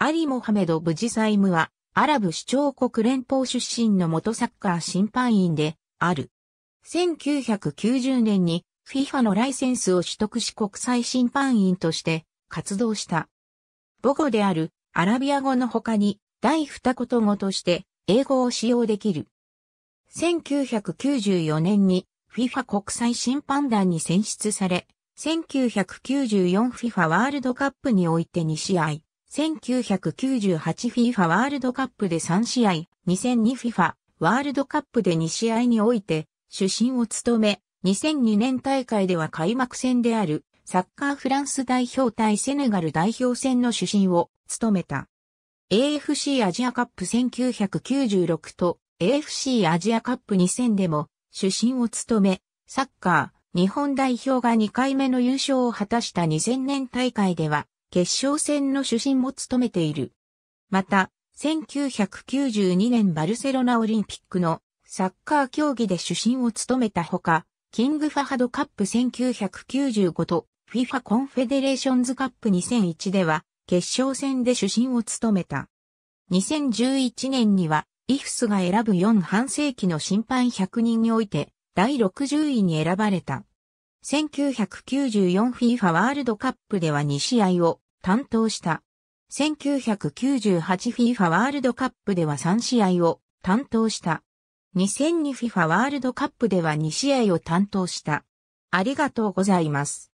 アリ・モハメド・ブジサイムは、アラブ首長国連邦出身の元サッカー審判員で、ある。1990年に FIFA のライセンスを取得し国際審判員として活動した。母語であるアラビア語の他に第二言語として英語を使用できる。1994年に FIFA 国際審判団に選出され、1994FIFA ワールドカップにおいて2試合。1998FIFA ワールドカップで3試合、2002FIFA ワールドカップで2試合において主審を務め、2002年大会では開幕戦であるサッカーフランス代表対セネガル代表戦の主審を務めた。AFC アジアカップ1996と AFC アジアカップ2000でも主審を務め、サッカー日本代表が2回目の優勝を果たした2000年大会では決勝戦の主審も務めている。また、1992年バルセロナオリンピックのサッカー競技で主審を務めたほか、キングファハドカップ1995と FIFA コンフェデレーションズカップ2001では決勝戦で主審を務めた。2011年にはイフスが選ぶ4半世紀の審判100人において第60位に選ばれた。1994FIFA ワールドカップでは2試合を担当した。1998FIFA ワールドカップでは3試合を担当した。2002FIFA ワールドカップでは2試合を担当した。ありがとうございます。